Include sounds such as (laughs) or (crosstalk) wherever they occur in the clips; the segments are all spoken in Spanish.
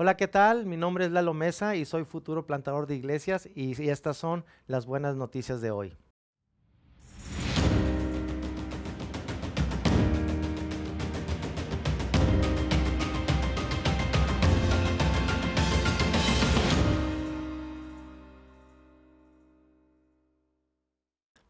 Hola, ¿qué tal? Mi nombre es Lalo Mesa y soy futuro plantador de iglesias y, y estas son las buenas noticias de hoy.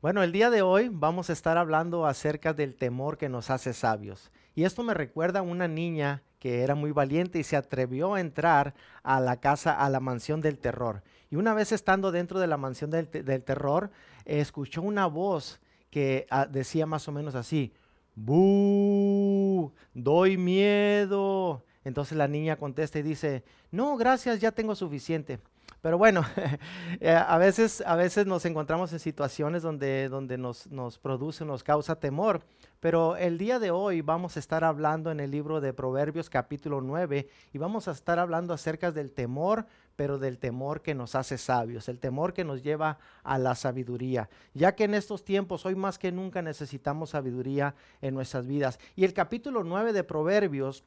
Bueno, el día de hoy vamos a estar hablando acerca del temor que nos hace sabios. Y esto me recuerda a una niña que era muy valiente y se atrevió a entrar a la casa, a la mansión del terror. Y una vez estando dentro de la mansión del, terror, escuchó una voz que ah, decía más o menos así, ¡Bu! Doy miedo. Entonces la niña contesta y dice, no, gracias, ya tengo suficiente. Pero bueno, (laughs) eh, a, veces, a veces nos encontramos en situaciones donde, donde nos, nos produce, nos causa temor. Pero el día de hoy vamos a estar hablando en el libro de Proverbios capítulo 9 y vamos a estar hablando acerca del temor, pero del temor que nos hace sabios, el temor que nos lleva a la sabiduría, ya que en estos tiempos hoy más que nunca necesitamos sabiduría en nuestras vidas. Y el capítulo 9 de Proverbios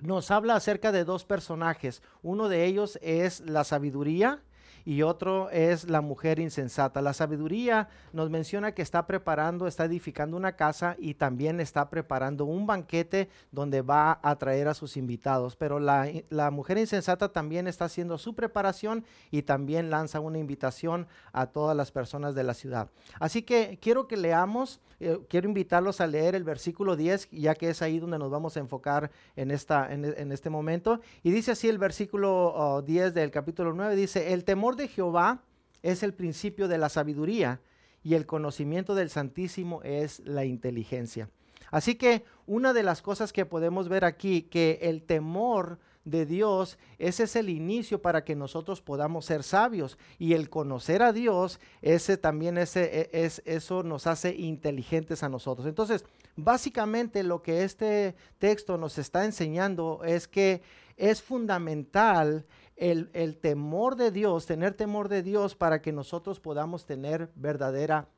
nos habla acerca de dos personajes. Uno de ellos es la sabiduría y otro es la mujer insensata. La sabiduría nos menciona que está preparando, está edificando una casa y también está preparando un banquete donde va a traer a sus invitados. Pero la, la mujer insensata también está haciendo su preparación y también lanza una invitación a todas las personas de la ciudad. Así que quiero que leamos, eh, quiero invitarlos a leer el versículo 10, ya que es ahí donde nos vamos a enfocar en, esta, en, este momento. Y dice así el versículo 10 del capítulo 9, dice, el temor de Jehová es el principio de la sabiduría y el conocimiento del Santísimo es la inteligencia. Así que una de las cosas que podemos ver aquí, que el temor de Dios, ese es el inicio para que nosotros podamos ser sabios y el conocer a Dios, ese también ese, e, es, eso nos hace inteligentes a nosotros. Entonces, básicamente lo que este texto nos está enseñando es que es fundamental el, temor de Dios, tener temor de Dios para que nosotros podamos tener verdadera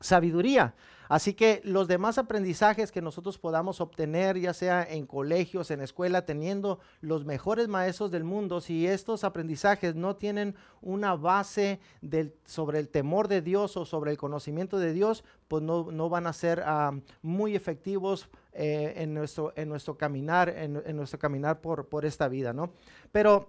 sabiduría. Así que los demás aprendizajes que nosotros podamos obtener, ya sea en colegios, en escuela, teniendo los mejores maestros del mundo, si estos aprendizajes no tienen una base sobre el temor de Dios o sobre el conocimiento de Dios, pues no, van a ser ah, muy efectivos eh, en, nuestro, en nuestro caminar, en, nuestro caminar por, por esta vida, ¿no? Pero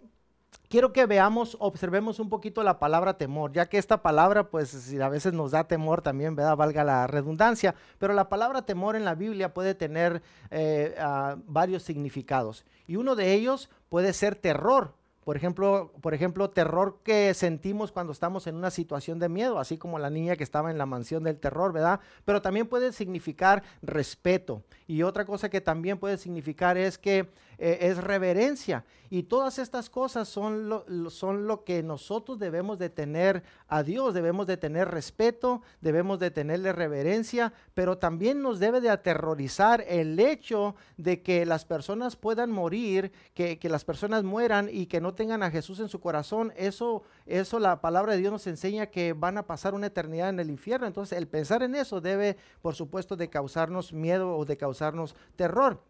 quiero que veamos, observemos un poquito la palabra temor, ya que esta palabra, pues a veces nos da temor también, ¿verdad? Valga la redundancia, pero la palabra temor en la Biblia puede tener eh, ah, varios significados. Y uno de ellos puede ser terror, por ejemplo, por ejemplo, terror que sentimos cuando estamos en una situación de miedo, así como la niña que estaba en la mansión del terror, ¿verdad? Pero también puede significar respeto. Y otra cosa que también puede significar es que eh, es reverencia. Y todas estas cosas son lo, son lo que nosotros debemos de tener a Dios, debemos de tener respeto, debemos de tenerle reverencia, pero también nos debe de aterrorizar el hecho de que las personas puedan morir, que, que las personas mueran y que no tengan a Jesús en su corazón. Eso, eso la palabra de Dios nos enseña que van a pasar una eternidad en el infierno. Entonces el pensar en eso debe, por supuesto, de causarnos miedo o de causarnos terror.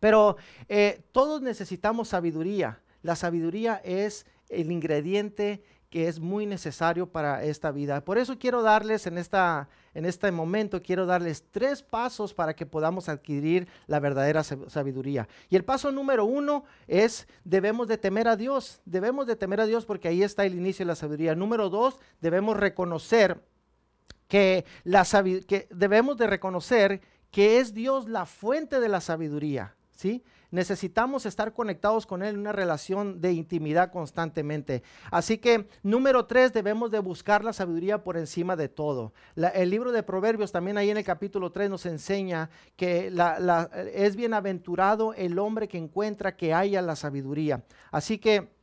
Pero eh, todos necesitamos sabiduría. La sabiduría es el ingrediente que es muy necesario para esta vida. Por eso quiero darles en, este momento, quiero darles tres pasos para que podamos adquirir la verdadera sabiduría. Y el paso número uno es, debemos de temer a Dios, debemos de temer a Dios porque ahí está el inicio de la sabiduría. Número dos, debemos reconocer que debemos de reconocer que es Dios la fuente de la sabiduría. ¿sí? Necesitamos estar conectados con Él en una relación de intimidad constantemente. Así que, número tres, debemos de buscar la sabiduría por encima de todo. el libro de Proverbios también ahí en el capítulo 3 nos enseña que la, es bienaventurado el hombre que encuentra que haya la sabiduría. Así que,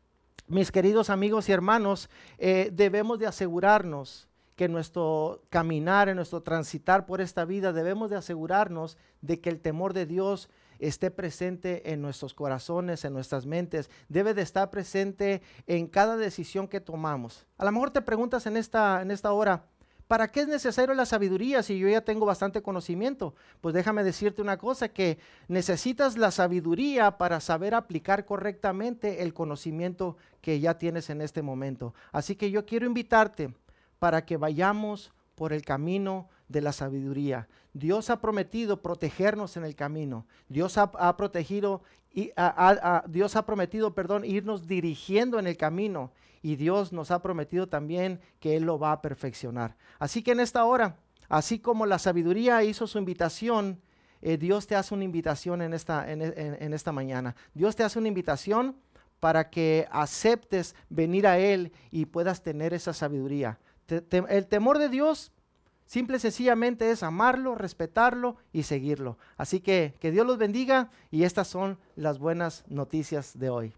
mis queridos amigos y hermanos, eh, debemos de asegurarnos que nuestro caminar, en nuestro transitar por esta vida, debemos de asegurarnos de que el temor de Dios esté presente en nuestros corazones, en nuestras mentes, debe de estar presente en cada decisión que tomamos. A lo mejor te preguntas en esta, en esta hora, ¿Para qué es necesario la sabiduría si yo ya tengo bastante conocimiento? Pues déjame decirte una cosa, que necesitas la sabiduría para saber aplicar correctamente el conocimiento que ya tienes en este momento. Así que yo quiero invitarte para que vayamos por el camino de la sabiduría. Dios ha prometido protegernos en el camino. Dios ha, protegido y Dios ha prometido, perdón, irnos dirigiendo en el camino y Dios nos ha prometido también que él lo va a perfeccionar. Así que en esta hora, así como la sabiduría hizo su invitación, eh, Dios te hace una invitación en esta, en, esta mañana. Dios te hace una invitación para que aceptes venir a Él y puedas tener esa sabiduría. el temor de Dios Simple y sencillamente es amarlo, respetarlo y seguirlo. Así que que Dios los bendiga y estas son las buenas noticias de hoy.